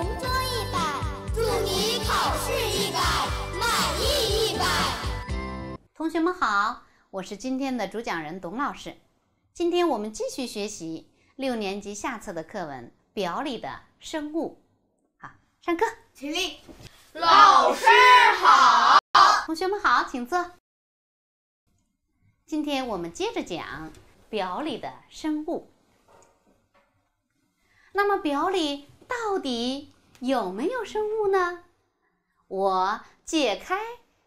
同桌一百，祝你考试一百，满意一百。同学们好，我是今天的主讲人董老师。今天我们继续学习六年级下册的课文《表里的生物》。好，上课，起立。老师好，同学们好，请坐。今天我们接着讲《表里的生物》。那么表里。到底有没有生物呢？我解开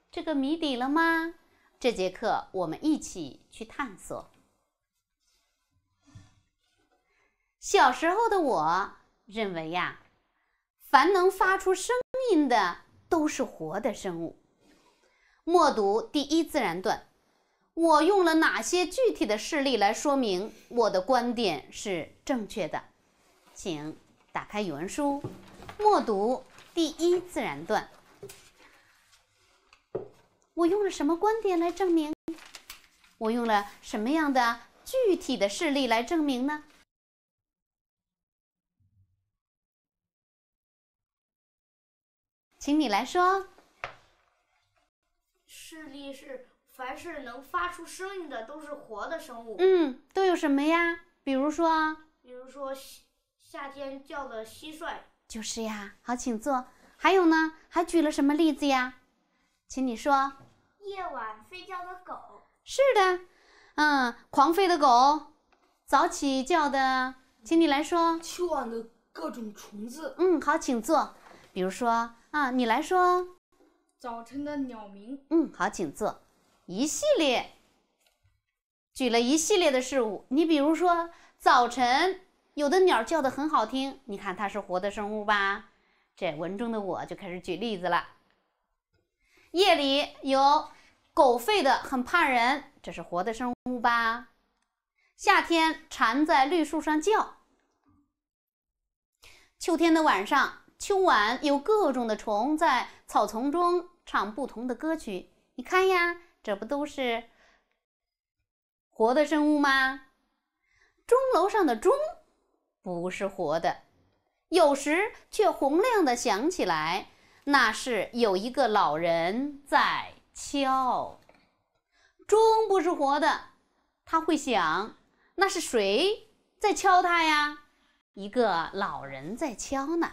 这个谜底了吗？这节课我们一起去探索。小时候的我认为呀，凡能发出声音的都是活的生物。默读第一自然段，我用了哪些具体的事例来说明我的观点是正确的？请。打开语文书，默读第一自然段。我用了什么观点来证明？我用了什么样的具体的事例来证明呢？请你来说。事例是：凡是能发出声音的都是活的生物。嗯，都有什么呀？比如说。比如说。夏天叫的蟋蟀就是呀，好，请坐。还有呢？还举了什么例子呀？请你说。夜晚吠叫的狗是的，嗯，狂吠的狗。早起叫的，请你来说。秋晚的各种虫子。嗯，好，请坐。比如说啊，你来说。早晨的鸟鸣。嗯，好，请坐。一系列。举了一系列的事物，你比如说早晨。有的鸟叫的很好听，你看它是活的生物吧？这文中的我就开始举例子了。夜里有狗吠的很怕人，这是活的生物吧？夏天蝉在绿树上叫。秋天的晚上，秋晚有各种的虫在草丛中唱不同的歌曲。你看呀，这不都是活的生物吗？钟楼上的钟。不是活的，有时却洪亮的响起来，那是有一个老人在敲。钟不是活的，他会想，那是谁在敲他呀？一个老人在敲呢。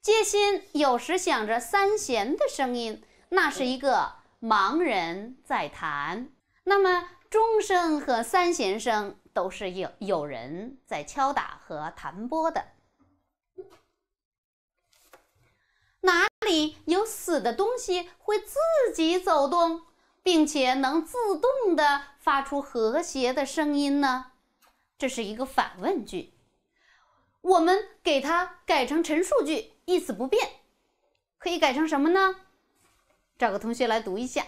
街心有时想着三弦的声音，那是一个盲人在弹。那么钟声和三弦声。都是有有人在敲打和弹拨的。哪里有死的东西会自己走动，并且能自动的发出和谐的声音呢？这是一个反问句，我们给它改成陈述句，意思不变，可以改成什么呢？找个同学来读一下，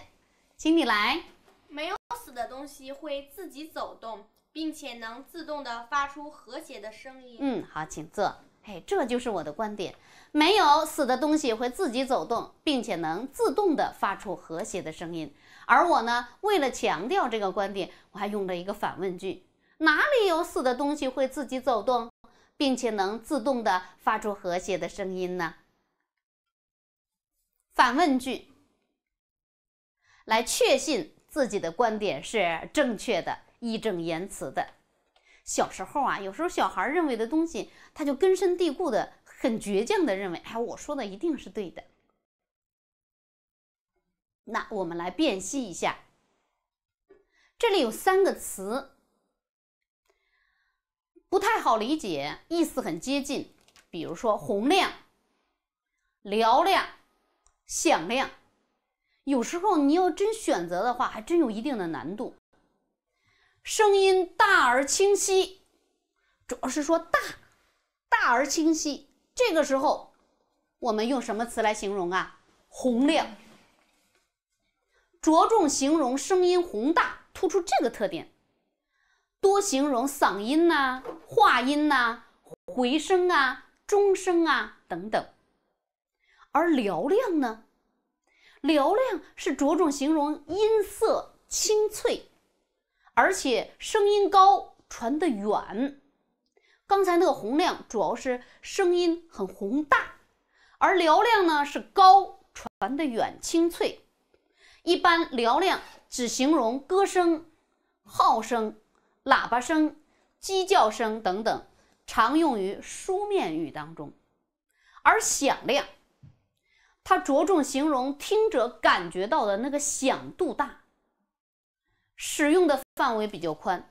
请你来。没有死的东西会自己走动。并且能自动的发出和谐的声音。嗯，好，请坐。哎，这就是我的观点：没有死的东西会自己走动，并且能自动的发出和谐的声音。而我呢，为了强调这个观点，我还用了一个反问句：哪里有死的东西会自己走动，并且能自动的发出和谐的声音呢？反问句来确信自己的观点是正确的。义正言辞的，小时候啊，有时候小孩认为的东西，他就根深蒂固的、很倔强的认为，哎，我说的一定是对的。那我们来辨析一下，这里有三个词不太好理解，意思很接近，比如说“洪亮”“嘹亮”“响亮”，有时候你要真选择的话，还真有一定的难度。声音大而清晰，主要是说大，大而清晰。这个时候，我们用什么词来形容啊？洪亮，着重形容声音宏大，突出这个特点。多形容嗓音呐、话音呐、回声啊、钟声啊等等。而嘹亮呢，嘹亮是着重形容音色清脆。而且声音高，传得远。刚才那个洪亮，主要是声音很宏大；而嘹亮呢，是高传得远、清脆。一般嘹亮只形容歌声、号声、喇叭声、鸡叫声等等，常用于书面语当中。而响亮，它着重形容听者感觉到的那个响度大，使用的。范围比较宽，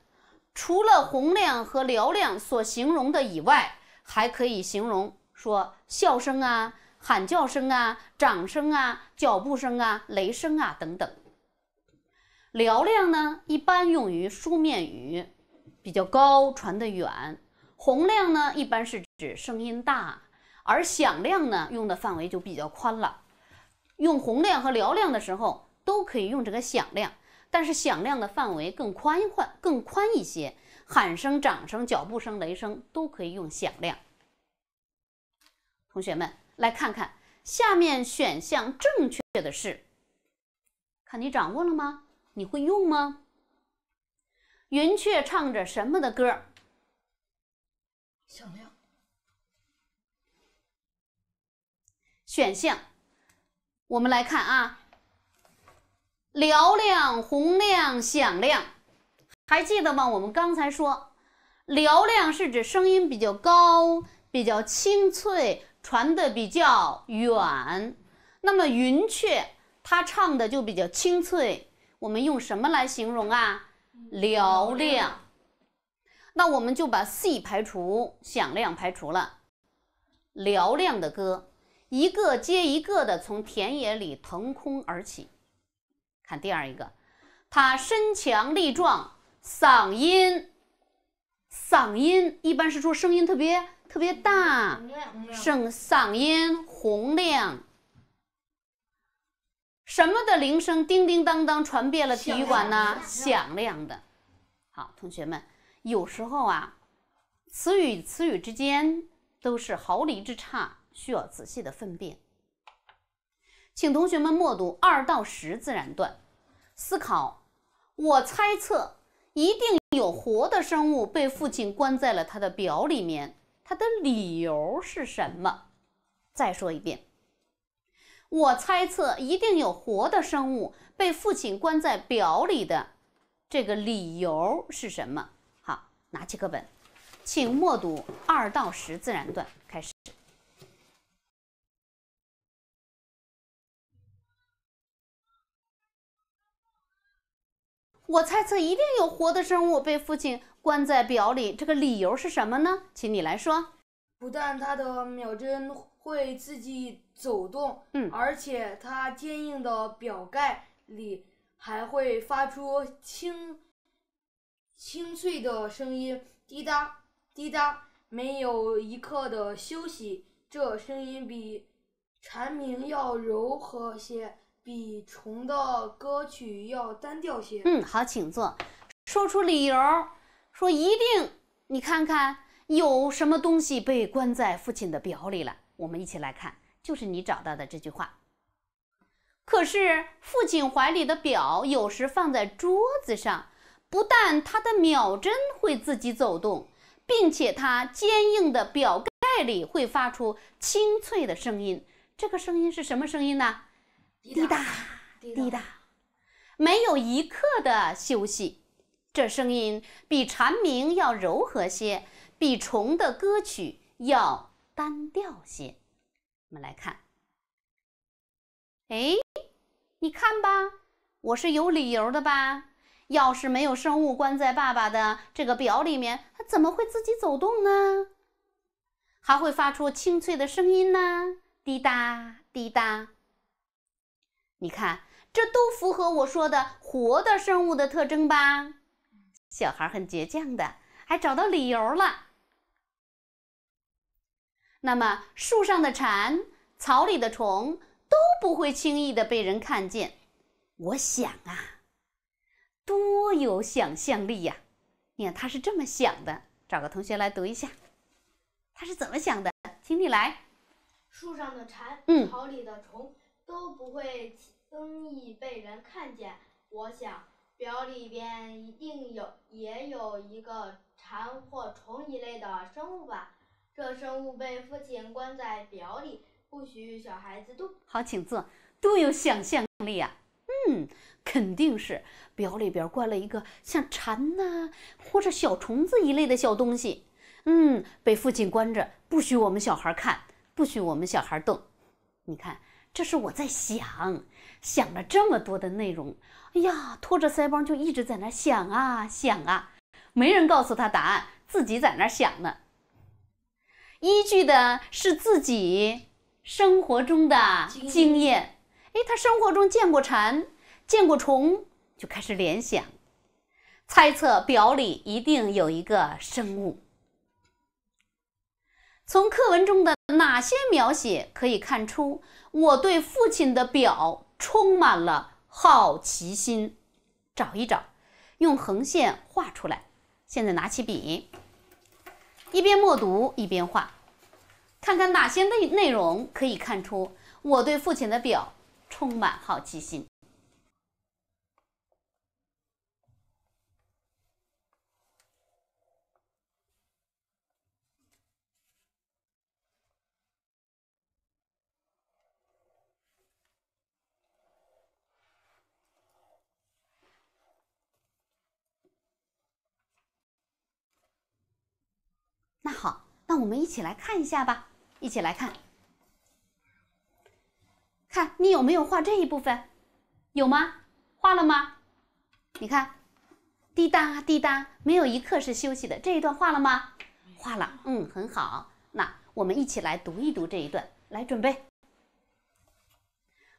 除了洪亮和嘹亮所形容的以外，还可以形容说笑声啊、喊叫声啊、掌声啊、脚步声啊、雷声啊等等。嘹亮呢，一般用于书面语，比较高，传得远。洪亮呢，一般是指声音大，而响亮呢，用的范围就比较宽了。用洪亮和嘹亮的时候，都可以用这个响亮。但是响亮的范围更宽泛、更宽一些，喊声、掌声、脚步声、雷声都可以用响亮。同学们，来看看下面选项正确的是，看你掌握了吗？你会用吗？云雀唱着什么的歌？响亮。选项，我们来看啊。嘹亮、洪亮、响亮，还记得吗？我们刚才说，嘹亮是指声音比较高、比较清脆，传的比较远。那么云雀它唱的就比较清脆，我们用什么来形容啊？嘹亮。那我们就把 C 排除，响亮排除了。嘹亮的歌，一个接一个的从田野里腾空而起。看第二一个，他身强力壮，嗓音，嗓音一般是说声音特别特别大，声嗓音洪亮。什么的铃声叮叮当当传遍了体育馆呢？响亮的。好，同学们，有时候啊，词语词语之间都是毫厘之差，需要仔细的分辨。请同学们默读二到十自然段，思考：我猜测一定有活的生物被父亲关在了他的表里面，他的理由是什么？再说一遍：我猜测一定有活的生物被父亲关在表里的，这个理由是什么？好，拿起课本，请默读二到十自然段。我猜测一定有活的生物被父亲关在表里，这个理由是什么呢？请你来说。不但它的秒针会自己走动，嗯，而且它坚硬的表盖里还会发出清清脆的声音，滴答滴答，没有一刻的休息。这声音比蝉鸣要柔和些。比虫的歌曲要单调些。嗯，好，请坐。说出理由，说一定。你看看有什么东西被关在父亲的表里了？我们一起来看，就是你找到的这句话。可是父亲怀里的表有时放在桌子上，不但它的秒针会自己走动，并且它坚硬的表盖里会发出清脆的声音。这个声音是什么声音呢？滴答滴答，没有一刻的休息。这声音比蝉鸣要柔和些，比虫的歌曲要单调些。我们来看，哎，你看吧，我是有理由的吧？要是没有生物关在爸爸的这个表里面，它怎么会自己走动呢？还会发出清脆的声音呢？滴答滴答。你看，这都符合我说的活的生物的特征吧？小孩很倔强的，还找到理由了。那么树上的蝉、草里的虫都不会轻易的被人看见。我想啊，多有想象力呀！你看他是这么想的，找个同学来读一下，他是怎么想的？请你来。树上的蝉，嗯，草里的虫。都不会轻易被人看见。我想表里边一定有也有一个蝉或虫一类的生物吧？这生物被父亲关在表里，不许小孩子动。好，请坐，多有想象力啊！嗯，肯定是表里边关了一个像蝉呐，或者小虫子一类的小东西。嗯，被父亲关着，不许我们小孩看，不许我们小孩动。你看。这是我在想，想了这么多的内容，哎呀，拖着腮帮就一直在那想啊想啊，没人告诉他答案，自己在那想呢。依据的是自己生活中的经验，哎，他生活中见过蝉，见过虫，就开始联想、猜测，表里一定有一个生物。从课文中的。哪些描写可以看出我对父亲的表充满了好奇心？找一找，用横线画出来。现在拿起笔，一边默读一边画，看看哪些内内容可以看出我对父亲的表充满好奇心。那好，那我们一起来看一下吧。一起来看，看你有没有画这一部分，有吗？画了吗？你看，滴答滴答，没有一刻是休息的。这一段画了吗？画了，嗯，很好。那我们一起来读一读这一段，来准备。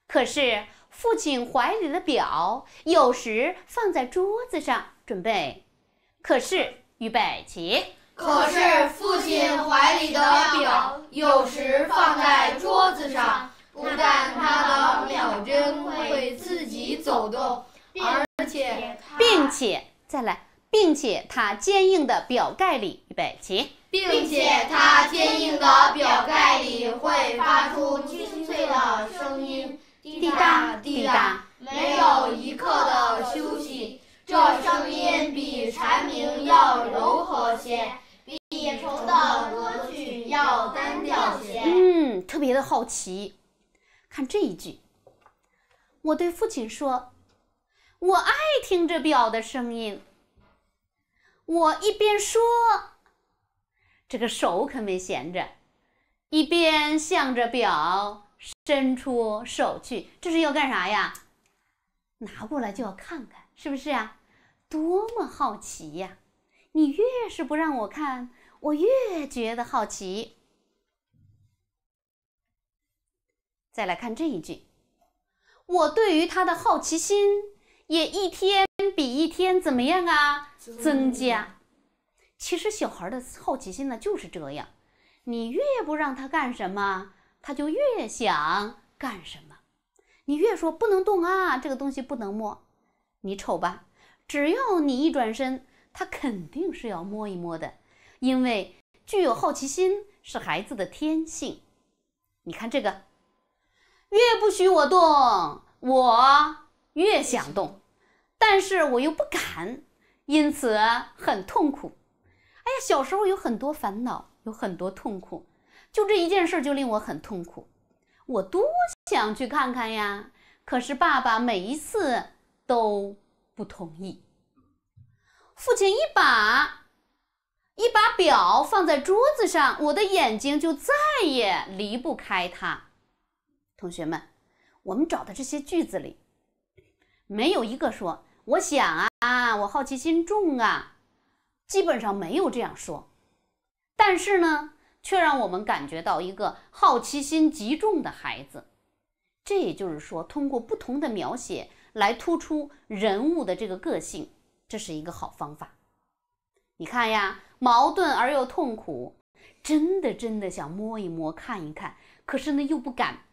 可是父亲怀里的表有时放在桌子上，准备。可是，预备起。可是父亲怀里的表有时放在桌子上，不但他的秒针会自己走动，而且并且再来并且它坚硬的表盖里预备起并且它坚硬的表盖里会发出清脆的声音滴答滴答，没有一刻的休息，这声音比蝉鸣要柔和些。铁虫的歌曲要单调弦。嗯，特别的好奇。看这一句，我对父亲说：“我爱听这表的声音。”我一边说，这个手可没闲着，一边向着表伸出手去。这是要干啥呀？拿过来就要看看，是不是啊？多么好奇呀！你越是不让我看。我越觉得好奇，再来看这一句，我对于他的好奇心也一天比一天怎么样啊？增加。其实小孩的好奇心呢就是这样，你越不让他干什么，他就越想干什么；你越说不能动啊，这个东西不能摸，你瞅吧，只要你一转身，他肯定是要摸一摸的。因为具有好奇心是孩子的天性，你看这个，越不许我动，我越想动，但是我又不敢，因此很痛苦。哎呀，小时候有很多烦恼，有很多痛苦，就这一件事就令我很痛苦。我多想去看看呀，可是爸爸每一次都不同意。父亲一把。一把表放在桌子上，我的眼睛就再也离不开它。同学们，我们找的这些句子里，没有一个说“我想啊啊，我好奇心重啊”，基本上没有这样说。但是呢，却让我们感觉到一个好奇心极重的孩子。这也就是说，通过不同的描写来突出人物的这个个性，这是一个好方法。你看呀，矛盾而又痛苦，真的真的想摸一摸看一看，可是呢又不敢。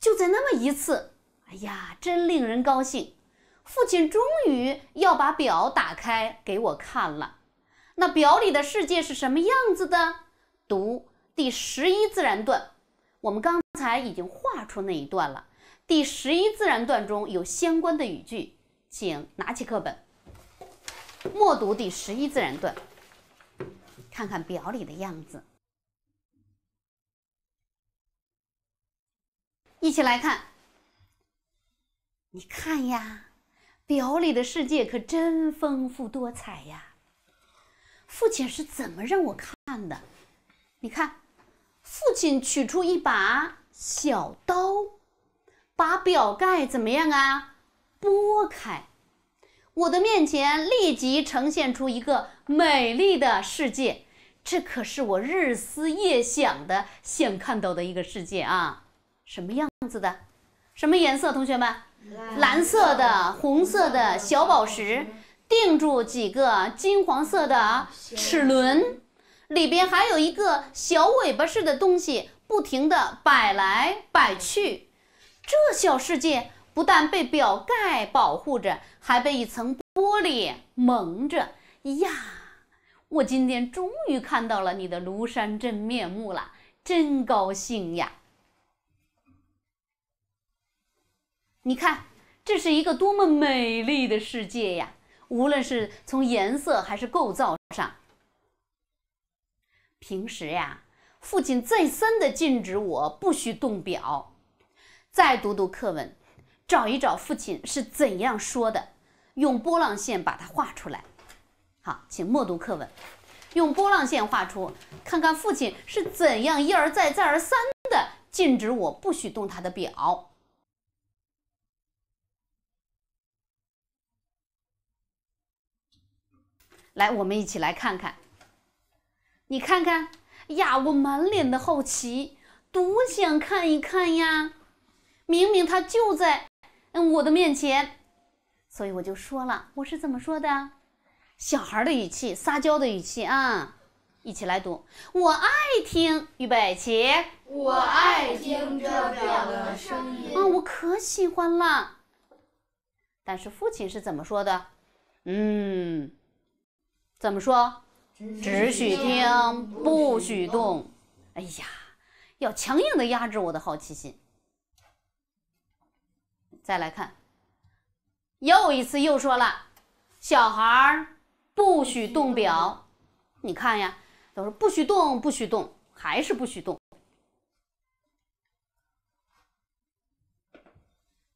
就在那么一次，哎呀，真令人高兴，父亲终于要把表打开给我看了。那表里的世界是什么样子的？读第十一自然段，我们刚才已经画出那一段了。第十一自然段中有相关的语句，请拿起课本。默读第十一自然段，看看表里的样子。一起来看，你看呀，表里的世界可真丰富多彩呀。父亲是怎么让我看的？你看，父亲取出一把小刀，把表盖怎么样啊？拨开。我的面前立即呈现出一个美丽的世界，这可是我日思夜想的想看到的一个世界啊！什么样子的？什么颜色？同学们，蓝色的、红色的小宝石，定住几个金黄色的齿轮，里边还有一个小尾巴似的东西，不停地摆来摆去，这小世界。不但被表盖保护着，还被一层玻璃蒙着。呀，我今天终于看到了你的庐山真面目了，真高兴呀！你看，这是一个多么美丽的世界呀！无论是从颜色还是构造上。平时呀，父亲再三的禁止我不许动表。再读读课文。找一找父亲是怎样说的，用波浪线把它画出来。好，请默读课文，用波浪线画出，看看父亲是怎样一而再、再而三的禁止我不许动他的表。来，我们一起来看看。你看看，呀，我满脸的好奇，多想看一看呀。明明他就在。嗯，我的面前，所以我就说了，我是怎么说的？小孩的语气，撒娇的语气啊！一起来读，我爱听，预备起！我爱听这表的声音啊，我可喜欢了。但是父亲是怎么说的？嗯，怎么说？只许听，不许动。哎呀，要强硬的压制我的好奇心。再来看，又一次又说了：“小孩不许动表。”你看呀，都是不许动，不许动，还是不许动。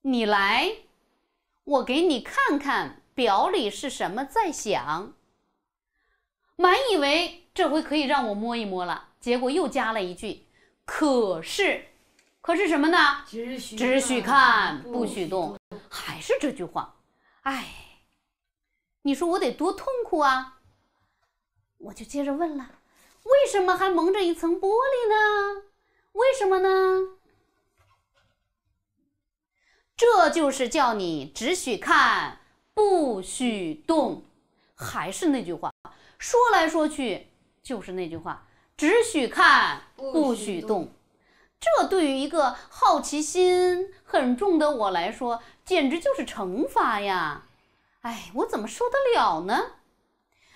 你来，我给你看看表里是什么在响。满以为这回可以让我摸一摸了，结果又加了一句：“可是。”可是什么呢？只许看，不许动。还是这句话，哎，你说我得多痛苦啊！我就接着问了，为什么还蒙着一层玻璃呢？为什么呢？这就是叫你只许看，不许动。还是那句话，说来说去就是那句话，只许看，不许动。这对于一个好奇心很重的我来说，简直就是惩罚呀！哎，我怎么受得了呢？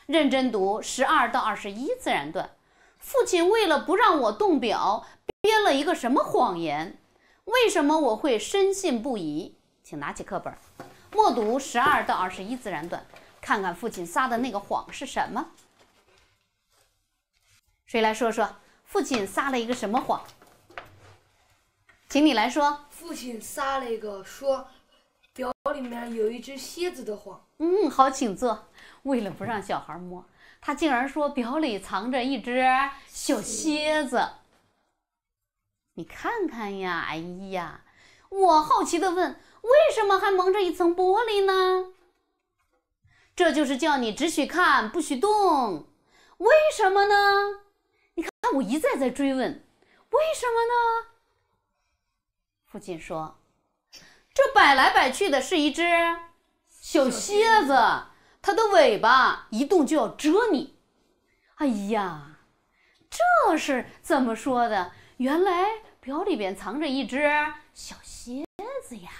认真读十二到二十一自然段，父亲为了不让我动表，编了一个什么谎言？为什么我会深信不疑？请拿起课本，默读十二到二十一自然段，看看父亲撒的那个谎是什么。谁来说说，父亲撒了一个什么谎？请你来说，父亲撒了一个说表里面有一只蝎子的谎。嗯，好，请坐。为了不让小孩摸，他竟然说表里藏着一只小蝎子。你看看呀，哎呀，我好奇的问，为什么还蒙着一层玻璃呢？这就是叫你只许看不许动。为什么呢？你看，我一再在追问，为什么呢？父亲说：“这摆来摆去的是一只小蝎子，它的尾巴一动就要蛰你。哎呀，这是怎么说的？原来表里边藏着一只小蝎子呀！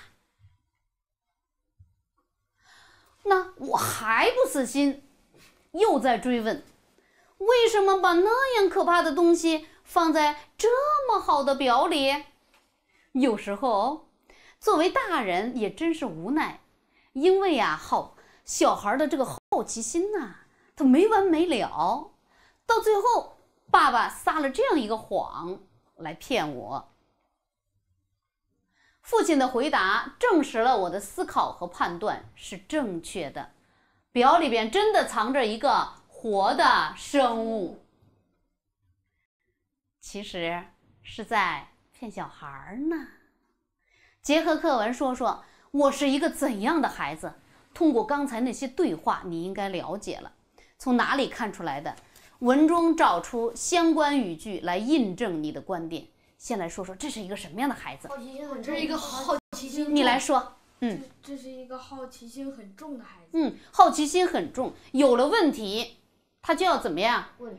那我还不死心，又在追问：为什么把那样可怕的东西放在这么好的表里？”有时候，作为大人也真是无奈，因为呀，好小孩的这个好奇心呐，他没完没了。到最后，爸爸撒了这样一个谎来骗我。父亲的回答证实了我的思考和判断是正确的，表里边真的藏着一个活的生物。其实是在。骗小孩儿呢？结合课文说说，我是一个怎样的孩子？通过刚才那些对话，你应该了解了。从哪里看出来的？文中找出相关语句来印证你的观点。先来说说，这是一个什么样的孩子？好奇心很重。这是一个好奇心。你来说，嗯，这是一个好奇心很重的孩子。嗯，好奇心很重，有了问题，他就要怎么样？问。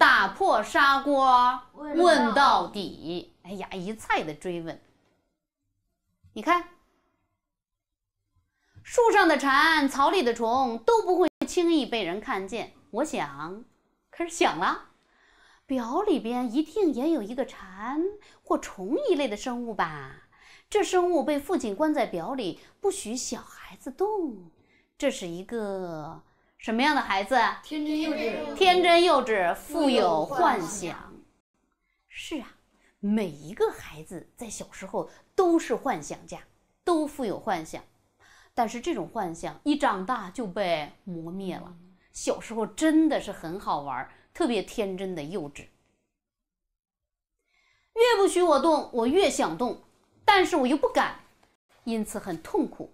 打破砂锅问到底，哎呀，一再的追问。你看，树上的蝉，草里的虫，都不会轻易被人看见。我想，可是想了，表里边一定也有一个蝉或虫一类的生物吧？这生物被父亲关在表里，不许小孩子动。这是一个。什么样的孩子？天真幼稚，天真幼稚，富有幻想。是啊，每一个孩子在小时候都是幻想家，都富有幻想。但是这种幻想一长大就被磨灭了。小时候真的是很好玩，特别天真的幼稚。越不许我动，我越想动，但是我又不敢，因此很痛苦。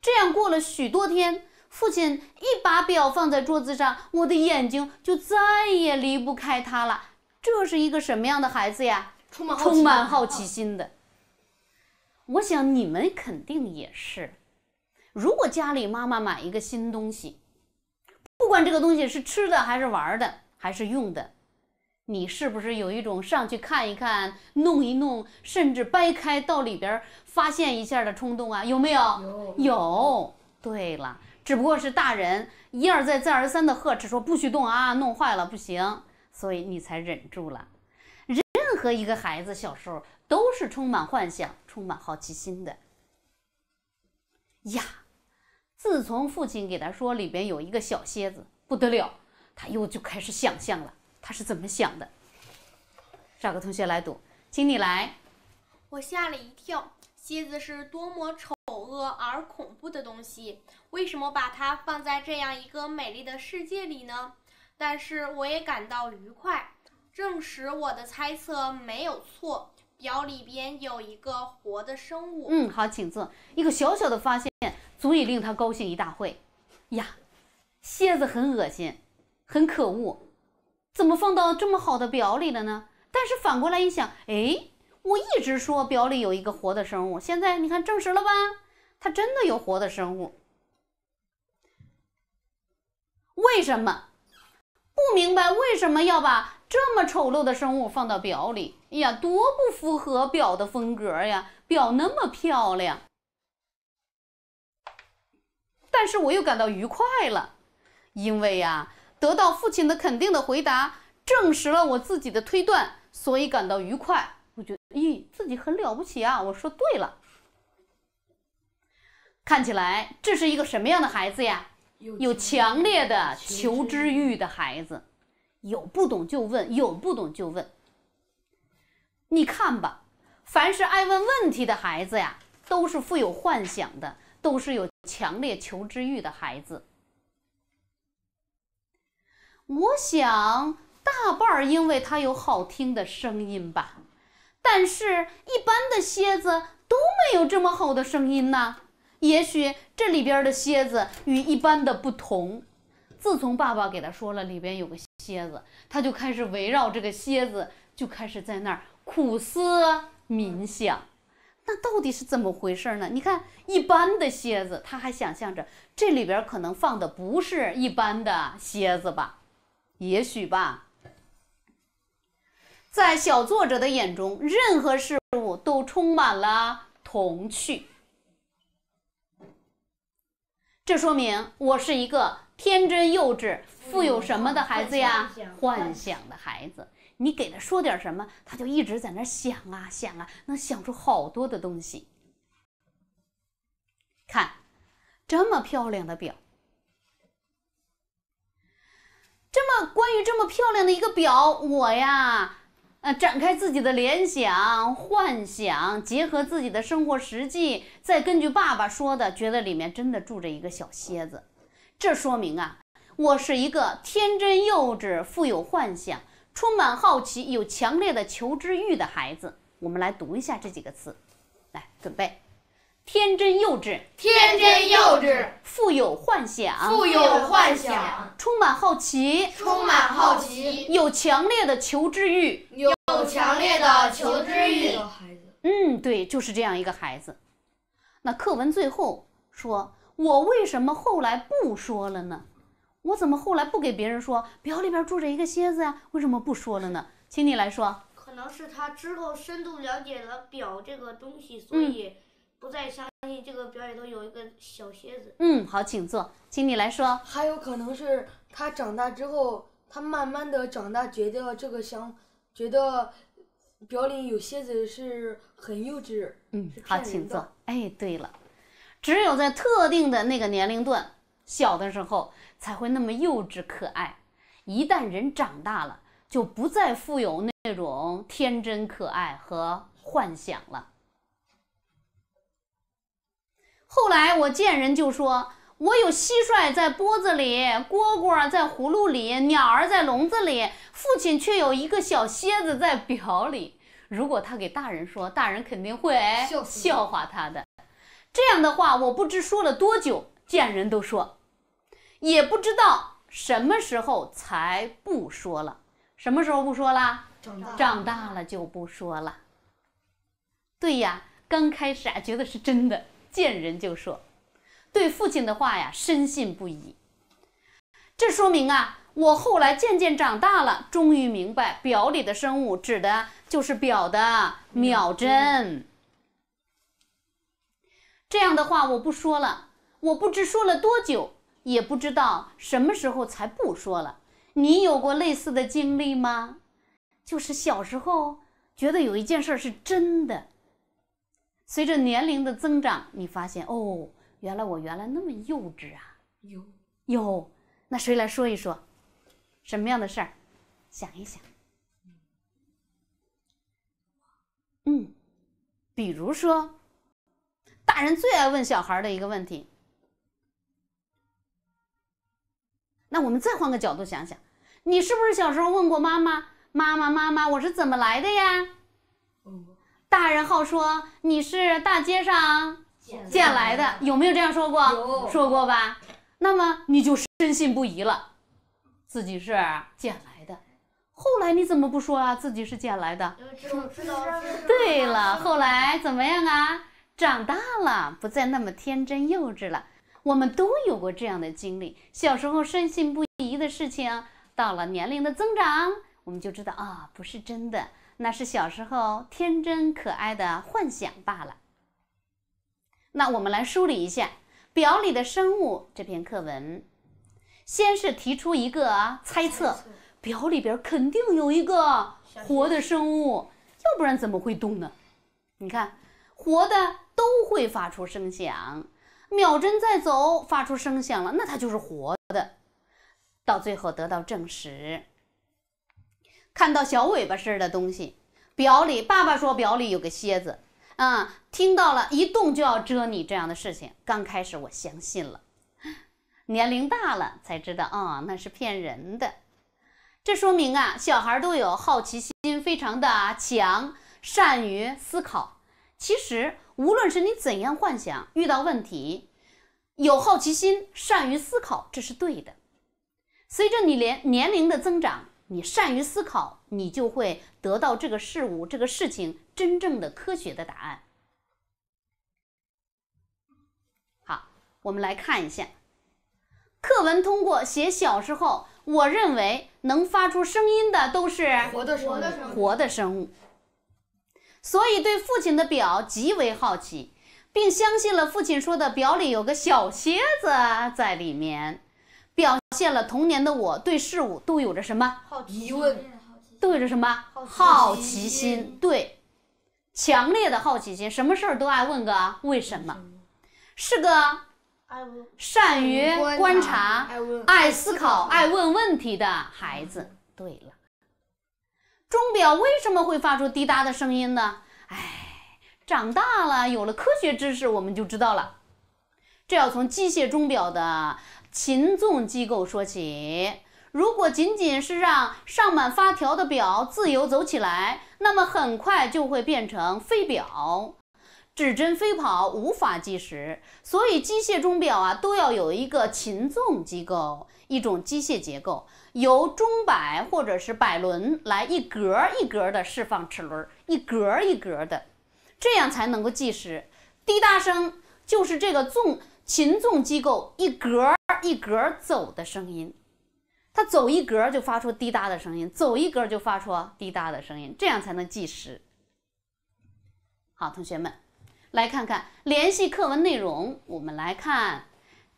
这样过了许多天。父亲一把表放在桌子上，我的眼睛就再也离不开他了。这是一个什么样的孩子呀？充满好奇心的。我想你们肯定也是。如果家里妈妈买一个新东西，不管这个东西是吃的还是玩的还是用的，你是不是有一种上去看一看、弄一弄，甚至掰开到里边发现一下的冲动啊？有没有？有。有。对了。只不过是大人一而再、再而三的呵斥，说不许动啊，弄坏了不行，所以你才忍住了。任何一个孩子小时候都是充满幻想、充满好奇心的。呀，自从父亲给他说里边有一个小蝎子，不得了，他又就开始想象了。他是怎么想的？找个同学来读，请你来。我吓了一跳，蝎子是多么丑。丑恶而恐怖的东西，为什么把它放在这样一个美丽的世界里呢？但是我也感到愉快，证实我的猜测没有错，表里边有一个活的生物。嗯，好，请坐。一个小小的发现，足以令他高兴一大会。呀，蝎子很恶心，很可恶，怎么放到这么好的表里了呢？但是反过来一想，哎，我一直说表里有一个活的生物，现在你看证实了吧？它真的有活的生物？为什么不明白？为什么要把这么丑陋的生物放到表里？哎呀，多不符合表的风格呀！表那么漂亮。但是我又感到愉快了，因为呀，得到父亲的肯定的回答，证实了我自己的推断，所以感到愉快。我觉得，咦，自己很了不起啊！我说对了。看起来这是一个什么样的孩子呀？有强烈的求知欲的孩子，有不懂就问，有不懂就问。你看吧，凡是爱问问题的孩子呀，都是富有幻想的，都是有强烈求知欲的孩子。我想大半儿因为他有好听的声音吧，但是一般的蝎子都没有这么好的声音呢。也许这里边的蝎子与一般的不同。自从爸爸给他说了里边有个蝎子，他就开始围绕这个蝎子就开始在那儿苦思冥想。那到底是怎么回事呢？你看一般的蝎子，他还想象着这里边可能放的不是一般的蝎子吧？也许吧。在小作者的眼中，任何事物都充满了童趣。这说明我是一个天真幼稚、富有什么的孩子呀？幻想的孩子，你给他说点什么，他就一直在那想啊想啊，能想出好多的东西。看，这么漂亮的表，这么关于这么漂亮的一个表，我呀。呃，展开自己的联想、幻想，结合自己的生活实际，再根据爸爸说的，觉得里面真的住着一个小蝎子。这说明啊，我是一个天真幼稚、富有幻想、充满好奇、有强烈的求知欲的孩子。我们来读一下这几个词，来准备。天真幼稚，天真幼稚，富有幻想，富有幻想，充满好奇，充满好奇，有强烈的求知欲，有强烈的求知欲。嗯，对，就是这样一个孩子。那课文最后说：“我为什么后来不说了呢？我怎么后来不给别人说表里边住着一个蝎子呀？为什么不说了呢？”请你来说。可能是他之后深度了解了表这个东西，所以。不再相信这个表演头有一个小蝎子。嗯，好，请坐，请你来说。还有可能是他长大之后，他慢慢的长大，觉得这个想，觉得表里有蝎子是很幼稚。嗯，好，请坐。哎，对了，只有在特定的那个年龄段，小的时候才会那么幼稚可爱，一旦人长大了，就不再富有那种天真可爱和幻想了。后来我见人就说，我有蟋蟀在钵子里，蝈蝈在葫芦里，鸟儿在笼子里，父亲却有一个小蝎子在表里。如果他给大人说，大人肯定会笑话他的。这样的话，我不知说了多久，见人都说，也不知道什么时候才不说了。什么时候不说了？长大长大了就不说了。对呀，刚开始啊，觉得是真的。见人就说，对父亲的话呀深信不疑。这说明啊，我后来渐渐长大了，终于明白表里的生物指的就是表的秒针。这样的话我不说了，我不知说了多久，也不知道什么时候才不说了。你有过类似的经历吗？就是小时候觉得有一件事是真的。随着年龄的增长，你发现哦，原来我原来那么幼稚啊！有有，那谁来说一说，什么样的事儿？想一想，嗯，比如说，大人最爱问小孩的一个问题。那我们再换个角度想想，你是不是小时候问过妈妈：“妈妈妈妈，我是怎么来的呀？”大人好说，你是大街上捡来的，有没有这样说过？说过吧。那么你就深信不疑了，自己是捡来的。后来你怎么不说啊？自己是捡来的。对了，后来怎么样啊？长大了，不再那么天真幼稚了。我们都有过这样的经历，小时候深信不疑的事情，到了年龄的增长，我们就知道啊，不是真的。那是小时候天真可爱的幻想罢了。那我们来梳理一下《表里的生物》这篇课文。先是提出一个猜测：表里边肯定有一个活的生物，要不然怎么会动呢？你看，活的都会发出声响，秒针在走，发出声响了，那它就是活的。到最后得到证实。看到小尾巴似的东西，表里爸爸说表里有个蝎子，啊，听到了一动就要蛰你这样的事情。刚开始我相信了，年龄大了才知道啊，那是骗人的。这说明啊，小孩都有好奇心非常的强，善于思考。其实无论是你怎样幻想，遇到问题，有好奇心，善于思考，这是对的。随着你年年龄的增长。你善于思考，你就会得到这个事物、这个事情真正的科学的答案。好，我们来看一下课文。通过写小时候，我认为能发出声音的都是活的生物，活的生物。所以对父亲的表极为好奇，并相信了父亲说的表里有个小蝎子在里面。表现了童年的我对事物都有着什么疑问，都有着什么好奇心，对，强烈的好奇心，什么事儿都爱问个为什么，是个善于观察、爱思考、爱问问题的孩子。对了，钟表为什么会发出滴答的声音呢？哎，长大了有了科学知识，我们就知道了，这要从机械钟表的。擒纵机构说起，如果仅仅是让上满发条的表自由走起来，那么很快就会变成飞表，指针飞跑，无法计时。所以机械钟表啊，都要有一个擒纵机构，一种机械结构，由钟摆或者是摆轮来一格一格的释放齿轮，一格一格的，这样才能够计时。滴答声就是这个纵擒纵机构一格。一格走的声音，它走一格就发出滴答的声音，走一格就发出滴答的声音，这样才能计时。好，同学们，来看看，联系课文内容，我们来看，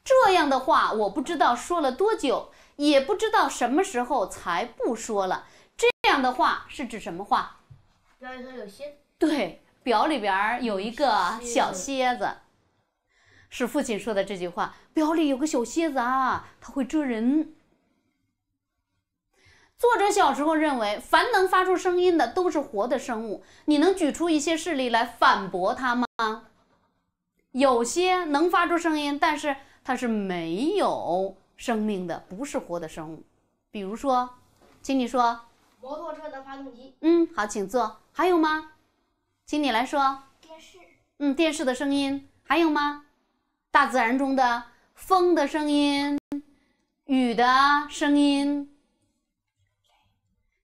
这样的话，我不知道说了多久，也不知道什么时候才不说了。这样的话是指什么话？表里头有蝎子。对，表里边有一个小蝎子。是父亲说的这句话：“表里有个小蝎子啊，它会蛰人。”作者小时候认为，凡能发出声音的都是活的生物。你能举出一些事例来反驳他吗？有些能发出声音，但是它是没有生命的，不是活的生物。比如说，请你说，摩托车的发动机。嗯，好，请坐。还有吗？请你来说。电视。嗯，电视的声音还有吗？大自然中的风的声音、雨的声音、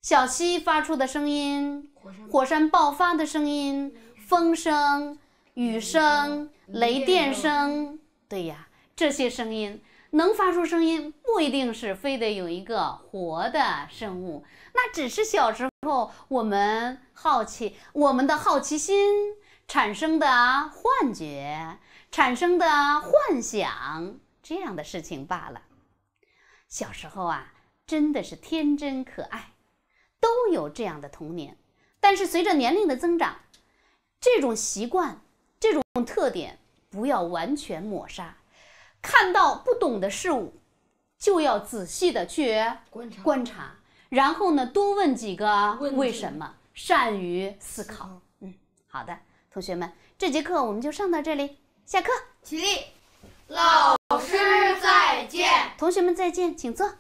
小溪发出的声音、火山爆发的声音、风声、雨声、雷电声，对呀，这些声音能发出声音，不一定是非得有一个活的生物，那只是小时候我们好奇，我们的好奇心产生的幻觉。产生的幻想这样的事情罢了。小时候啊，真的是天真可爱，都有这样的童年。但是随着年龄的增长，这种习惯这种特点不要完全抹杀。看到不懂的事物，就要仔细的去观察，然后呢，多问几个为什么，善于思考。嗯，好的，同学们，这节课我们就上到这里。下课，起立，老师再见，同学们再见，请坐。